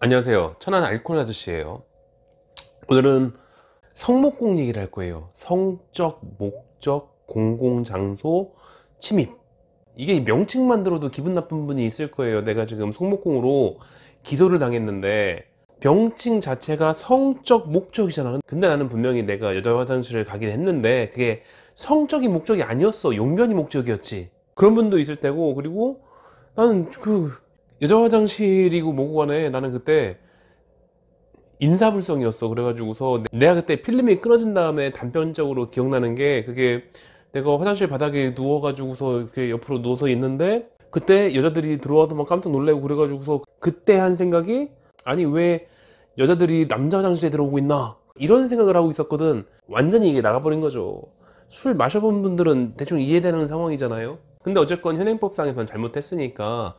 안녕하세요 천안 알콜 아저씨예요 오늘은 성목공 얘기를 할 거예요 성적, 목적, 공공장소, 침입 이게 명칭만 들어도 기분 나쁜 분이 있을 거예요 내가 지금 성목공으로 기소를 당했는데 명칭 자체가 성적 목적이잖아 근데 나는 분명히 내가 여자 화장실을 가긴 했는데 그게 성적인 목적이 아니었어 용변이 목적이었지 그런 분도 있을 테고 그리고 나는 그 여자 화장실이고 뭐고 간에 나는 그때 인사불성이었어 그래가지고서 내가 그때 필름이 끊어진 다음에 단편적으로 기억나는 게 그게 내가 화장실 바닥에 누워가지고서 이렇게 옆으로 누워서 있는데 그때 여자들이 들어와서 막 깜짝 놀래고 그래가지고서 그때 한 생각이 아니 왜 여자들이 남자 화장실에 들어오고 있나 이런 생각을 하고 있었거든 완전히 이게 나가버린 거죠 술 마셔본 분들은 대충 이해되는 상황이잖아요 근데 어쨌건 현행법상에선 잘못했으니까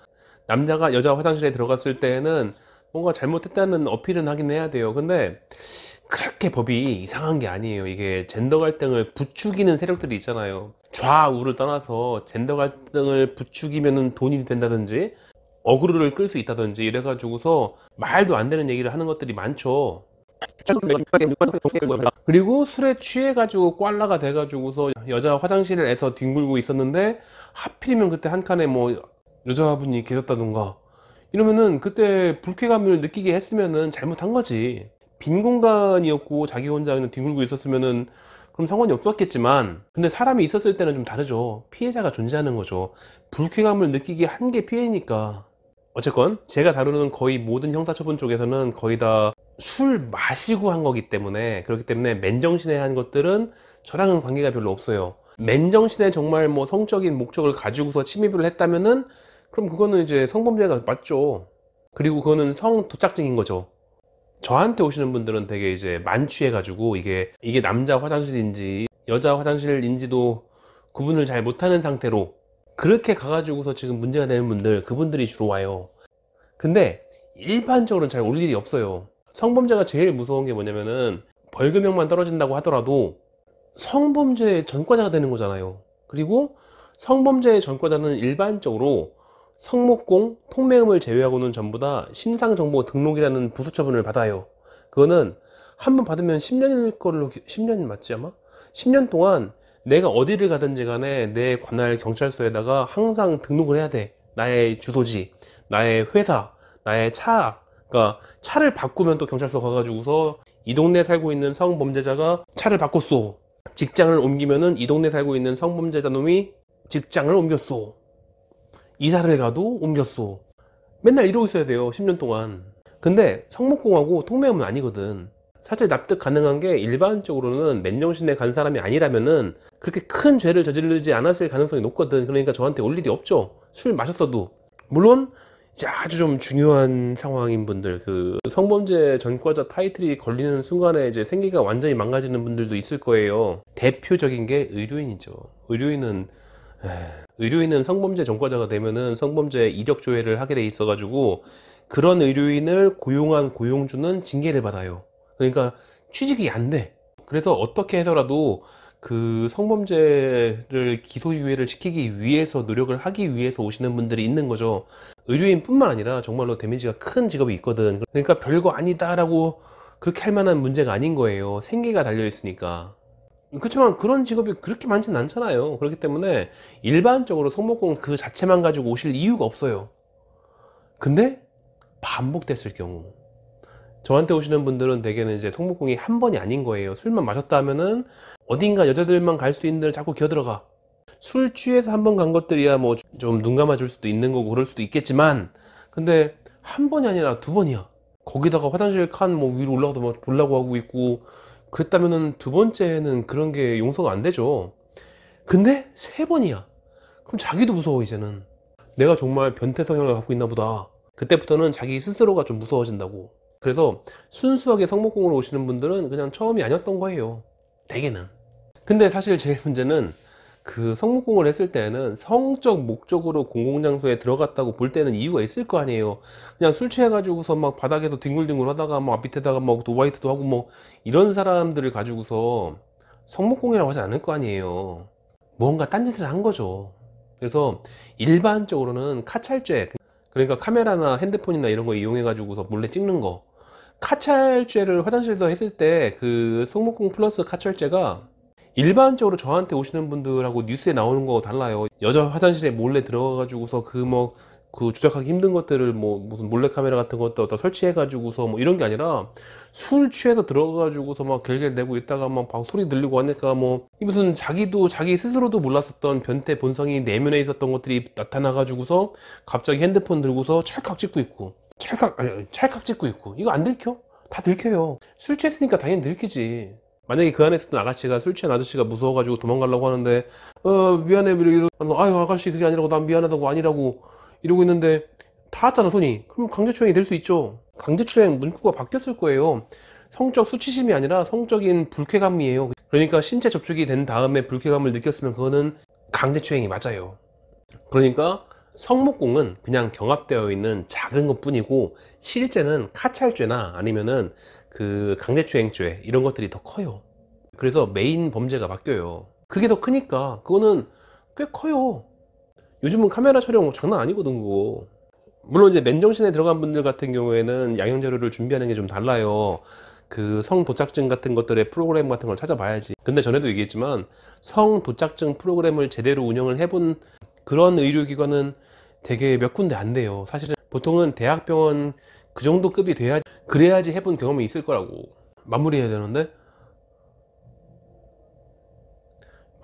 남자가 여자 화장실에 들어갔을 때는 뭔가 잘못했다는 어필은 하긴 해야 돼요. 근데 그렇게 법이 이상한 게 아니에요. 이게 젠더 갈등을 부추기는 세력들이 있잖아요. 좌우를 떠나서 젠더 갈등을 부추기면 돈이 된다든지 어그로를 끌 수 있다든지 이래가지고서 말도 안 되는 얘기를 하는 것들이 많죠. 그리고 술에 취해가지고 꽐라가 돼가지고서 여자 화장실에서 뒹굴고 있었는데 하필이면 그때 한 칸에 뭐 여자분이 계셨다던가 이러면은 그때 불쾌감을 느끼게 했으면은 잘못한 거지 빈 공간이었고 자기 혼자 그냥 뒤물고 있었으면은 그럼 상관이 없었겠지만 근데 사람이 있었을 때는 좀 다르죠 피해자가 존재하는 거죠 불쾌감을 느끼게 한 게 피해니까 어쨌건 제가 다루는 거의 모든 형사처분 쪽에서는 거의 다 술 마시고 한 거기 때문에 그렇기 때문에 맨정신에 한 것들은 저랑은 관계가 별로 없어요 맨정신에 정말 뭐 성적인 목적을 가지고서 침입을 했다면은 그럼 그거는 이제 성범죄가 맞죠. 그리고 그거는 성 도착증인 거죠. 저한테 오시는 분들은 되게 이제 만취해가지고 이게 이게 남자 화장실인지 여자 화장실인지도 구분을 잘 못하는 상태로 그렇게 가가지고서 지금 문제가 되는 분들 그분들이 주로 와요. 근데 일반적으로는 잘 올 일이 없어요. 성범죄가 제일 무서운 게 뭐냐면은 벌금형만 떨어진다고 하더라도 성범죄의 전과자가 되는 거잖아요. 그리고 성범죄의 전과자는 일반적으로 성목공, 통매음을 제외하고는 전부 다 신상정보 등록이라는 부수처분을 받아요. 그거는 한 번 받으면 10년일 걸로 10년 맞지 아마? 10년 동안 내가 어디를 가든지 간에 내 관할 경찰서에다가 항상 등록을 해야 돼. 나의 주소지, 나의 회사, 나의 차. 그러니까 차를 바꾸면 또 경찰서 가가지고서 이 동네 살고 있는 성범죄자가 차를 바꿨소. 직장을 옮기면은 이 동네 살고 있는 성범죄자 놈이 직장을 옮겼소. 이사를 가도 옮겼어 맨날 이러고 있어야 돼요 10년 동안 근데 성목공하고 통매음은 아니거든 사실 납득 가능한 게 일반적으로는 맨정신에 간 사람이 아니라면은 그렇게 큰 죄를 저지르지 않았을 가능성이 높거든 그러니까 저한테 올 일이 없죠 술 마셨어도 물론 이제 아주 좀 중요한 상황인 분들 그 성범죄 전과자 타이틀이 걸리는 순간에 이제 생계가 완전히 망가지는 분들도 있을 거예요 대표적인 게 의료인이죠 의료인은 예. 의료인은 성범죄 전과자가 되면은 성범죄 이력 조회를 하게 돼 있어 가지고 그런 의료인을 고용한 고용주는 징계를 받아요 그러니까 취직이 안 돼 그래서 어떻게 해서라도 그 성범죄를 기소유예를 시키기 위해서 노력을 하기 위해서 오시는 분들이 있는 거죠 의료인 뿐만 아니라 정말로 데미지가 큰 직업이 있거든 그러니까 별거 아니다 라고 그렇게 할 만한 문제가 아닌 거예요 생계가 달려 있으니까 그렇지만 그런 직업이 그렇게 많지는 않잖아요. 그렇기 때문에 일반적으로 손목공 그 자체만 가지고 오실 이유가 없어요. 근데 반복됐을 경우 저한테 오시는 분들은 대개는 이제 손목공이 한 번이 아닌 거예요. 술만 마셨다 하면은 어딘가 여자들만 갈 수 있는 데를 자꾸 기어들어가. 술 취해서 한 번 간 것들이야 뭐 좀 눈 감아 줄 수도 있는 거고 그럴 수도 있겠지만 근데 한 번이 아니라 두 번이야. 거기다가 화장실 칸뭐 위로 올라가도 막 돌라고 하고 있고 그랬다면 두 번째는 그런 게 용서가 안 되죠 근데 세 번이야 그럼 자기도 무서워 이제는 내가 정말 변태 성향을 갖고 있나 보다 그때부터는 자기 스스로가 좀 무서워진다고 그래서 순수하게 성목공으로 오시는 분들은 그냥 처음이 아니었던 거예요 대개는 근데 사실 제일 문제는 그 성공을 목 했을 때는 성적 목적으로 공공장소에 들어갔다고 볼 때는 이유가 있을 거 아니에요 그냥 술 취해가지고서 막 바닥에서 뒹굴뒹굴 하다가 막 밑에다가 막 도바이트도 하고 뭐 이런 사람들을 가지고서 성목공이라고 하지 않을 거 아니에요 뭔가 딴짓을 한 거죠 그래서 일반적으로는 카찰죄 그러니까 카메라나 핸드폰이나 이런 거 이용해 가지고서 몰래 찍는 거 카찰죄를 화장실에서 했을 때 그 성목공 플러스 카찰죄가 일반적으로 저한테 오시는 분들하고 뉴스에 나오는 거 달라요 여자 화장실에 몰래 들어가가지고서 그 뭐 그 조작하기 뭐, 그 힘든 것들을 뭐 무슨 몰래카메라 같은 것도 어 설치해 가지고서 뭐 이런 게 아니라 술 취해서 들어가 가지고서 막 결결 내고 있다가 막 방 소리 들리고 하니까 뭐 무슨 자기도 자기 스스로도 몰랐었던 변태 본성이 내면에 있었던 것들이 나타나 가지고서 갑자기 핸드폰 들고서 찰칵 찍고 있고 찰칵 아니 찰칵 찍고 있고 이거 안 들켜? 다 들켜요 술 취했으니까 당연히 들키지 만약에 그 안에 있었던 아가씨가 술 취한 아저씨가 무서워가지고 도망가려고 하는데 어 미안해 뭐 이러고 아유 아가씨 그게 아니라고 난 미안하다고 아니라고 이러고 있는데 닿았잖아 손이 그럼 강제추행이 될 수 있죠 강제추행 문구가 바뀌었을 거예요 성적 수치심이 아니라 성적인 불쾌감이에요 그러니까 신체 접촉이 된 다음에 불쾌감을 느꼈으면 그거는 강제추행이 맞아요 그러니까 성목공은 그냥 경합되어 있는 작은 것 뿐이고 실제는 카찰죄나 아니면은 그 강제추행죄 이런 것들이 더 커요 그래서 메인 범죄가 바뀌어요 그게 더 크니까 그거는 꽤 커요 요즘은 카메라 촬영 장난 아니거든 그거 물론 이제 맨정신에 들어간 분들 같은 경우에는 양형 자료를 준비하는 게 좀 달라요 그 성도착증 같은 것들의 프로그램 같은 걸 찾아봐야지 근데 전에도 얘기했지만 성도착증 프로그램을 제대로 운영을 해본 그런 의료기관은 되게 몇 군데 안 돼요 사실은 보통은 대학병원 그 정도 급이 돼야 지 그래야지 해본 경험이 있을 거라고 마무리해야 되는데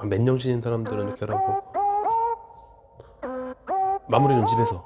맨정신인 아, 사람들은 이렇게 하라고 마무리는 집에서